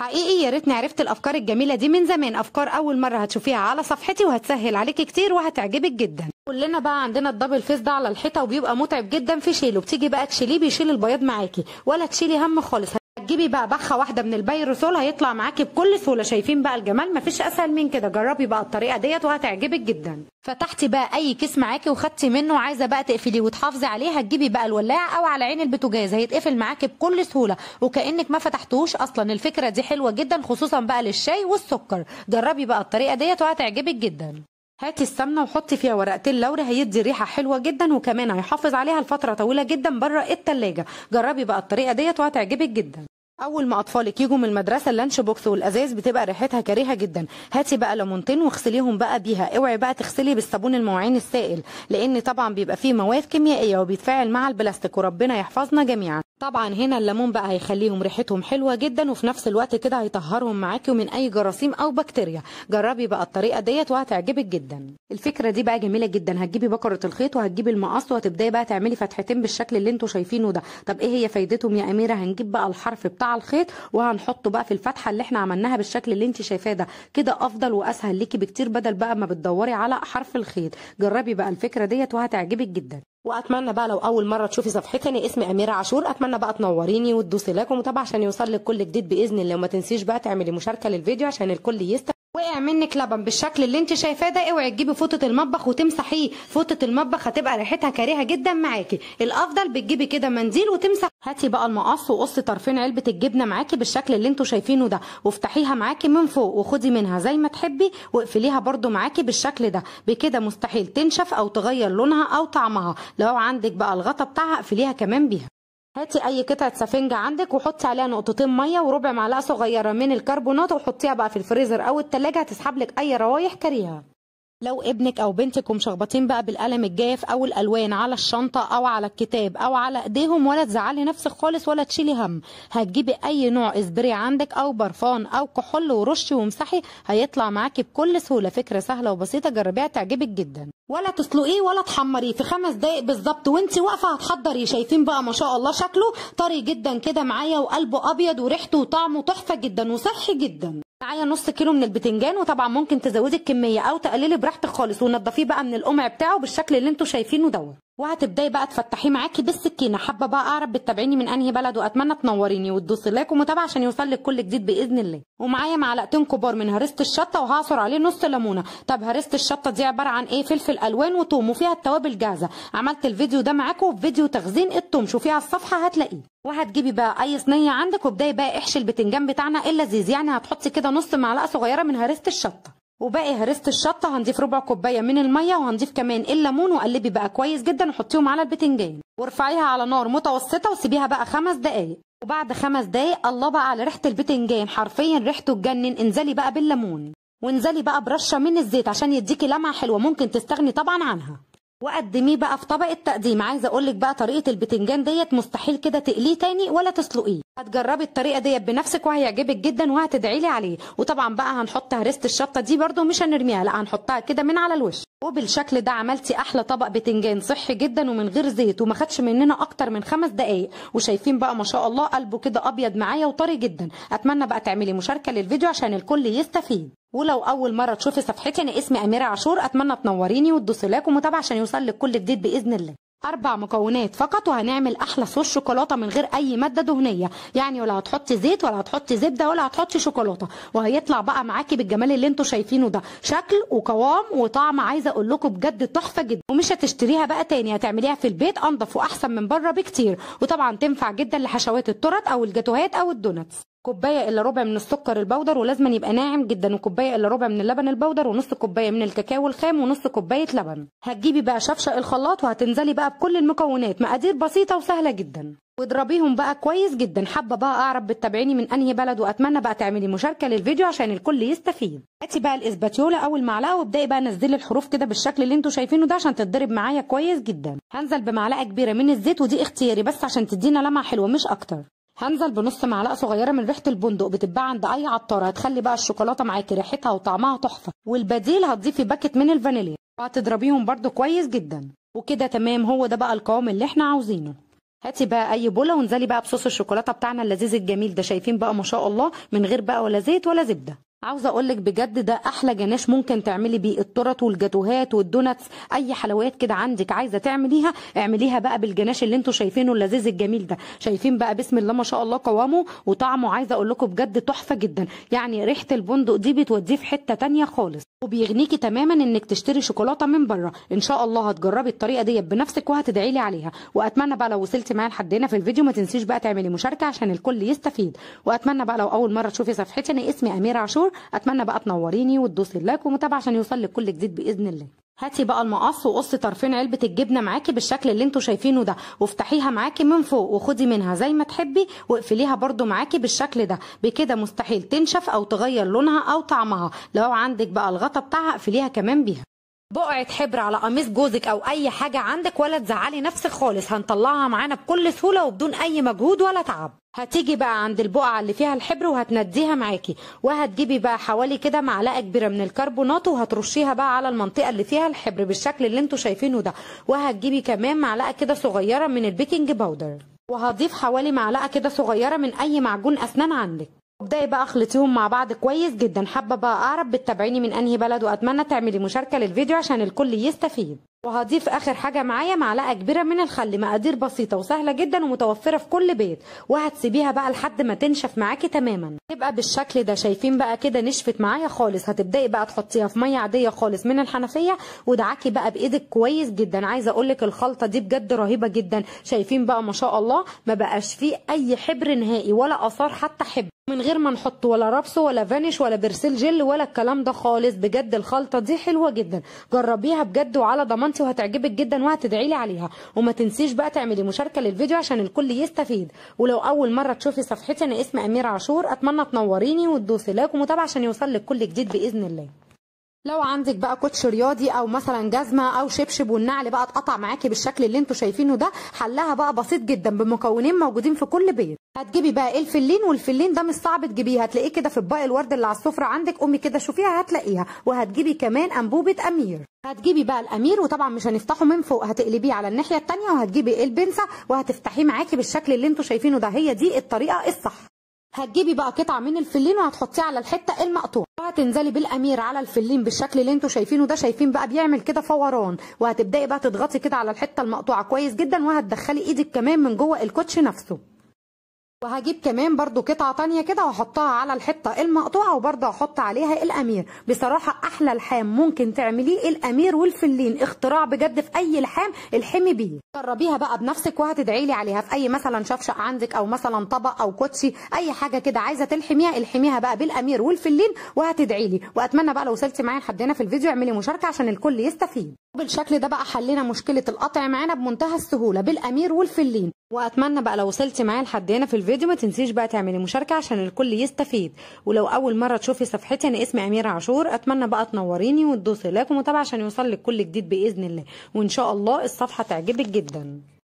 حقيقي يا ريتني عرفت الافكار الجميله دي من زمان افكار اول مره هتشوفيها على صفحتي وهتسهل عليكي كتير وهتعجبك جدا كلنا بقى عندنا الدبل فيس ده على الحيطه وبيبقى متعب جدا في شيله بتيجي بقى تشيليه بيشيل البياض معاكي ولا تشيلي هم خالص هتجيبي بقى بخه واحده من البيروسول هيطلع معاكي بكل سهوله شايفين بقى الجمال مفيش اسهل من كده جربي بقى الطريقه ديت وهتعجبك جدا فتحتي بقى اي كيس معاكي وخدتي منه وعايزه بقى تقفليه وتحافظي عليه هتجيبي بقى الولاعه او على عين البوتاجاز هيتقفل معاكي بكل سهوله وكانك ما فتحتوش اصلا الفكره دي حلوه جدا خصوصا بقى للشاي والسكر جربي بقى الطريقه ديت وهتعجبك جدا هاتي السمنه وحطي فيها ورقتين لورا هيدي ريحه حلوه جدا وكمان هيحافظ عليها لفتره طويله جدا بره التلاجة جربي بقى الطريقه ديت وهتعجبك جدا اول ما اطفالك يجوا من المدرسه اللانش بوكس والازاز بتبقى ريحتها كريهه جدا هاتي بقى ليمونتين واغسليهم بقى بيها اوعي بقى تغسلي بالصابون المواعين السائل لان طبعا بيبقى فيه مواد كيميائيه وبيتفاعل مع البلاستيك وربنا يحفظنا جميعا طبعا هنا الليمون بقى هيخليهم ريحتهم حلوه جدا وفي نفس الوقت كده هيطهرهم معاكي من اي جراثيم او بكتيريا جربي بقى الطريقه ديت وهتعجبك جدا الفكره دي بقى جميله جدا هتجيبي بكره الخيط وهتجيبي المقص وهتبداي بقى تعملي فتحتين بالشكل اللي انتوا شايفينه ده طب ايه هي فايدتهم يا اميره هنجيب بقى الحرف بتاع الخيط وهنحطه بقى في الفتحه اللي احنا عملناها بالشكل اللي انت شايفاه ده كده افضل واسهل ليكي بكتير بدل بقى ما بتدوري على حرف الخيط جربي بقى الفكره ديت وهتعجبك جدا واتمنى بقى لو اول مره تشوفي صفحتي انا اسمي اميره عاشور اتمنى بقى تنوريني وتدوسي لايك ومتابعه عشان يوصل لك كل جديد باذن الله وما تنسيش بقى تعملي مشاركه للفيديو عشان الكل يستفيد وقع منك لبن بالشكل اللي انت شايفاه ده اوعي تجيبي فوطه المطبخ وتمسحيه فوطه المطبخ هتبقى ريحتها كريهه جدا معاكي الافضل بتجيبي كده منديل وتمسح هاتي بقى المقص وقصي طرفين علبه الجبنه معاكي بالشكل اللي انتوا شايفينه ده وافتحيها معاكي من فوق وخدي منها زي ما تحبي واقفليها برده معاكي بالشكل ده بكده مستحيل تنشف او تغير لونها او طعمها لو عندك بقى الغطا بتاعها اقفليها كمان بيها هاتي اي قطعه سفنجه عندك وحطي عليها نقطتين ميه وربع معلقه صغيره من الكربونات وحطيها بقى في الفريزر او التلاجة هتسحب لك اي روايح كريهه لو ابنك او بنتك ومشخبطين بقى بالقلم الجاف او الالوان على الشنطه او على الكتاب او على ايديهم ولا تزعلي نفسك خالص ولا تشيلي هم هتجيبي اي نوع اسبري عندك او برفان او كحول ورشي وامسحي هيطلع معاكي بكل سهوله فكره سهله وبسيطه جربيها تعجبك جدا ولا تسلقيه ولا تحمريه في خمس دقايق بالظبط وانت واقفه هتحضريه شايفين بقى ما شاء الله شكله طري جدا كده معايا وقلبه ابيض وريحته وطعمه تحفه جدا وصحي جدا معايا نص كيلو من البتنجان وطبعا ممكن تزودي الكميه او تقللي براحتك خالص ونضفيه بقى من القمع بتاعه بالشكل اللي انتوا شايفينه دوت وهتبداي بقى تفتحيه معاكي بالسكينه حابه بقى اعرف بتتابعيني من انهي بلد واتمنى تنوريني وتدوسي لايك ومتابعه عشان يوصل لك كل جديد باذن الله ومعايا معلقتين كبار من هريسه الشطه وهعصر عليه نص ليمونه طب هريسه الشطه دي عباره عن ايه فلفل الوان وتوم وفيها التوابل جاهزه عملت الفيديو ده معاكم في فيديو تخزين التوم شوفيه على الصفحه هتلاقيه وهتجيبي بقى اي صينيه عندك وابداي بقى احشي البتنجان بتاعنا اللذيذ يعني هتحطي كده نص معلقه صغيره من هريسه الشطه وباقي هرسة الشطة هنضيف ربع كوباية من المية وهنضيف كمان الليمون وقلبي بقى كويس جدا وحطيهم على البتنجان وارفعيها على نار متوسطة وسيبيها بقى خمس دقايق وبعد خمس دقايق الله بقى على ريحة البتنجان حرفيا ريحته تجنن انزلي بقى بالليمون وانزلي بقى برشة من الزيت عشان يديكي لمعة حلوة ممكن تستغني طبعا عنها وقدميه بقى في طبق التقديم عايزه اقول لك بقى طريقه البتنجان ديت مستحيل كده تقليه تاني ولا تسلقيه هتجربي الطريقه ديت بنفسك وهيعجبك جدا وهتدعي لي عليه وطبعا بقى هنحط هريسه الشطه دي برده مش هنرميها لا هنحطها كده من على الوش وبالشكل ده عملتي احلى طبق بتنجان صحي جدا ومن غير زيت وما خدش مننا اكتر من خمس دقائق وشايفين بقى ما شاء الله قلبه كده ابيض معايا وطري جدا اتمنى بقى تعملي مشاركه للفيديو عشان الكل يستفيد ولو اول مره تشوفي صفحتي انا اسمي اميره عاشور اتمنى تنوريني وتدوسي لايك ومتابعه عشان يوصل لك كل جديد باذن الله اربع مكونات فقط وهنعمل احلى صوص شوكولاته من غير اي ماده دهنيه يعني ولا هتحطي زيت ولا هتحطي زبده ولا هتحطي شوكولاته وهيطلع بقى معاكي بالجمال اللي انتوا شايفينه ده شكل وقوام وطعم عايزه اقول لكم بجد تحفه جدا ومش هتشتريها بقى تاني هتعمليها في البيت انضف واحسن من بره بكتير وطبعا تنفع جدا لحشوات الترط او الجاتوهات او الدوناتس كوبايه الا ربع من السكر البودر ولازم يبقى ناعم جدا وكوبايه الا ربع من اللبن البودر ونص كوبايه من الكاكاو الخام ونص كوبايه لبن هتجيبي بقى شفشق الخلاط وهتنزلي بقى بكل المكونات مقادير بسيطه وسهله جدا واضربيهم بقى كويس جدا حابه بقى اعرف بتتابعيني من انهي بلد واتمنى بقى تعملي مشاركه للفيديو عشان الكل يستفيد هاتي بقى الاسباتيولا او المعلقه وابداي بقى نزلي الحروف كده بالشكل اللي انتوا شايفينه ده عشان تتضرب معايا كويس جدا هنزل بمعلقه كبيره من الزيت ودي اختياري بس عشان تدينا لمعه حلوه مش اكتر هنزل بنص معلقه صغيره من ريحه البندق بتتباع عند اي عطاره هتخلي بقى الشوكولاته معاكي ريحتها وطعمها تحفه والبديل هتضيفي باكت من الفانيليا وهتضربيهم برده كويس جدا وكده تمام هو ده بقى القوام اللي احنا عاوزينه هاتي بقى اي بوله وانزلي بقى بصوص الشوكولاته بتاعنا اللذيذ الجميل ده شايفين بقى ما شاء الله من غير بقى ولا زيت ولا زبده عاوزه اقول لك بجد ده احلى جناش ممكن تعملي بيه الترط والجاتوهات والدوناتس اي حلويات كده عندك عايزه تعمليها اعمليها بقى بالجناش اللي انتوا شايفينه اللذيذ الجميل ده شايفين بقى بسم الله ما شاء الله قوامه وطعمه عايزه اقول لكم بجد تحفه جدا يعني ريحه البندق دي بتوديه في حته تانية خالص وبيغنيكي تماما انك تشتري شوكولاته من بره ان شاء الله هتجربي الطريقه ديت بنفسك وهتدعي لي عليها واتمنى بقى لو وصلتي معايا لحد هنا في الفيديو ما تنسيش بقى تعملي مشاركه عشان الكل يستفيد واتمنى بقى لو اول مره تشوفي صفحتي انا اسمي اميره عاشور اتمنى بقى تنوريني وتدوسي اللايك ومتابعه عشان يوصل لك كل جديد باذن الله هاتي بقى المقص وقصي طرفين علبه الجبنه معاكي بالشكل اللي انتوا شايفينه ده وافتحيها معاكي من فوق وخدي منها زي ما تحبي واقفليها برده معاكي بالشكل ده بكده مستحيل تنشف او تغير لونها او طعمها لو عندك بقى الغطا بتاعها اقفليها كمان بيها بقعة حبر على قميص جوزك أو أي حاجة عندك ولا تزعلي نفسك خالص هنطلعها معانا بكل سهولة وبدون أي مجهود ولا تعب هتيجي بقى عند البقعة اللي فيها الحبر وهتنديها معاكي وهتجيبي بقى حوالي كده معلقة كبيرة من الكربونات وهترشيها بقى على المنطقة اللي فيها الحبر بالشكل اللي انتوا شايفينه ده وهتجيبي كمان معلقة كده صغيرة من البيكنج باودر وهضيف حوالي معلقة كده صغيرة من أي معجون أسنان عندك ابدأي بقى اخلطيهم مع بعض كويس جدا حابة بقى اعرف بتتابعيني من انهي بلد واتمنى تعملي مشاركة للفيديو عشان الكل يستفيد وهضيف اخر حاجة معايا معلقة كبيرة من الخل مقادير بسيطة وسهلة جدا ومتوفرة في كل بيت وهتسيبيها بقى لحد ما تنشف معاكي تماما تبقى بالشكل ده شايفين بقى كده نشفت معايا خالص هتبدأي بقى تحطيها في مية عادية خالص من الحنفية ودعكي بقى بايدك كويس جدا عايزة لك الخلطة دي بجد رهيبة جدا شايفين بقى ما شاء الله ما بقاش فيه اي حبر نهائي ولا اثار حتى حبر من غير ما نحط ولا رابس ولا فانيش ولا برسيل جل ولا الكلام ده خالص بجد الخلطه دي حلوه جدا جربيها بجد وعلى ضمانتي وهتعجبك جدا وهتدعي لي عليها وما تنسيش بقى تعملي مشاركه للفيديو عشان الكل يستفيد ولو اول مره تشوفي صفحتي انا اسمي اميره عاشور اتمنى تنوريني وتدوسي لايك ومتابعه عشان يوصل لك كل جديد باذن الله لو عندك بقى كوتش رياضي او مثلا جزمه او شبشب والنعل بقى اتقطع معاكي بالشكل اللي انتوا شايفينه ده حلها بقى بسيط جدا بمكونين موجودين في كل بيت هتجيبي بقى الفلين والفلين ده مش صعب تجيبيه هتلاقيه كده في اطباق الورد اللي على السفره عندك امي كده شوفيها هتلاقيها وهتجيبي كمان انبوبه امير هتجيبي بقى الامير وطبعا مش هنفتحه من فوق هتقلبيه على الناحيه الثانيه وهتجيبي البنسه وهتفتحيه معاكي بالشكل اللي انتوا شايفينه ده هي دي الطريقه الصح هتجيبي بقى قطعه من الفلين وهتحطيه على الحته المقطوعه وهتنزلي بالامير على الفلين بالشكل اللي انتوا شايفينه ده شايفين بقى بيعمل كده فوران وهتبداي بقى تضغطي كده على الحته المقطوعه كويس جدا وهتدخلي ايدك كمان من جوه الكوتش نفسه وهجيب كمان برضو قطعة تانية كده واحطها على الحتة المقطوعة وبرضو هحط عليها الامير بصراحة احلى لحام ممكن تعمليه الامير والفلين اختراع بجد في اي لحام الحمي بيه جربيها بقى بنفسك وهتدعي لي عليها في اي مثلا شفشق عندك او مثلا طبق او كوتشي اي حاجة كده عايزة تلحميها الحميها بقى بالامير والفلين وهتدعي لي واتمنى بقى لو وصلتي معايا لحد هنا في الفيديو اعملي مشاركة عشان الكل يستفيد بالشكل ده بقى حلينا مشكلة القطع معانا بمنتهى السهولة بالامير والفلين واتمنى بقى لو وصلتي معايا لحد هنا في الفيديو ما تنسيش بقى تعملي مشاركه عشان الكل يستفيد ولو اول مره تشوفي صفحتي انا اسمي اميره عاشور اتمنى بقى تنوريني وتدوسي لايك ومتابعه عشان يوصل لك كل جديد باذن الله وان شاء الله الصفحه تعجبك جدا